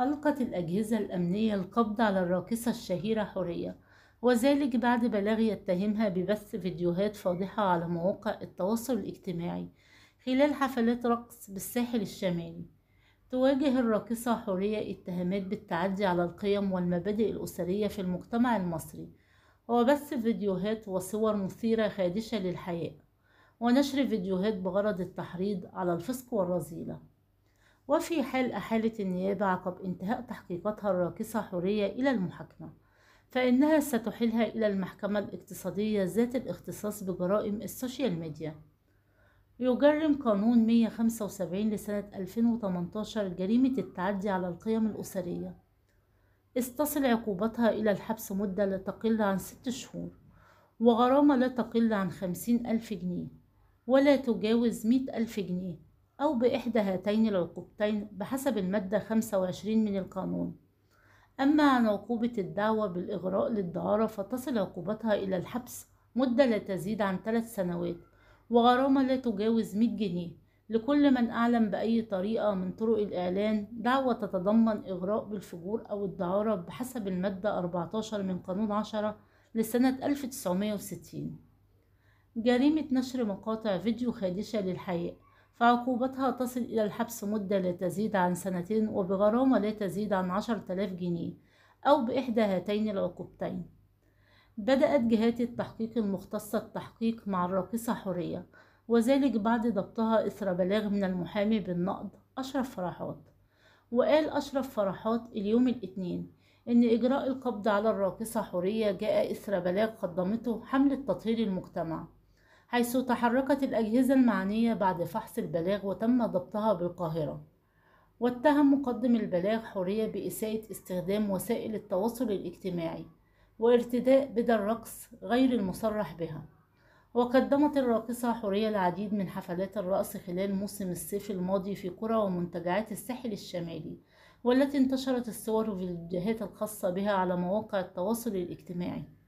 ألقت الأجهزة الأمنية القبض على الراقصة الشهيرة حورية وذلك بعد بلاغ يتهمها ببث فيديوهات فاضحة على مواقع التواصل الاجتماعي خلال حفلات رقص بالساحل الشمالي تواجه الراقصة حورية اتهامات بالتعدي على القيم والمبادئ الأسرية في المجتمع المصري وبث فيديوهات وصور مثيرة خادشة للحياء ونشر فيديوهات بغرض التحريض على الفسق والرذيله وفي حال أحالت النيابة عقب انتهاء تحقيقاتها الراقصة حرية إلى المحاكمة فإنها ستحيلها إلى المحكمة الاقتصادية ذات الاختصاص بجرائم السوشيال ميديا يجرم قانون 175 لسنة 2018 جريمة التعدي على القيم الأسرية استصل عقوبتها إلى الحبس مدة لا تقل عن ست شهور وغرامة لا تقل عن خمسين ألف جنيه ولا تجاوز مئة ألف جنيه أو بإحدى هاتين العقوبتين بحسب المادة 25 من القانون أما عن عقوبة الدعوة بالإغراء للدعارة فتصل عقوبتها إلى الحبس مدة لا تزيد عن ثلاث سنوات وغرامة لا تجاوز 100 جنيه لكل من أعلم بأي طريقة من طرق الإعلان دعوة تتضمن إغراء بالفجور أو الدعارة بحسب المادة 14 من قانون 10 لسنة 1960 جريمة نشر مقاطع فيديو خادشة للحياة فعقوبتها تصل إلى الحبس مدة لا تزيد عن سنتين وبغرامة لا تزيد عن عشرة آلاف جنيه أو بإحدى هاتين العقوبتين بدأت جهات التحقيق المختصة التحقيق مع الراقصة حورية وذلك بعد ضبطها إثر بلاغ من المحامي بالنقد أشرف فرحات وقال أشرف فرحات اليوم الاثنين إن إجراء القبض على الراقصة حورية جاء إثر بلاغ قدمته حملة تطهير المجتمع حيث تحركت الأجهزة المعنية بعد فحص البلاغ وتم ضبطها بالقاهرة واتهم مقدم البلاغ حورية بإساءة استخدام وسائل التواصل الاجتماعي وارتداء بدل الرقص غير المصرح بها وقدمت الراقصة حورية العديد من حفلات الرقص خلال موسم الصيف الماضي في قرى ومنتجعات الساحل الشمالي والتي انتشرت الصور والفيديوهات الخاصة بها على مواقع التواصل الاجتماعي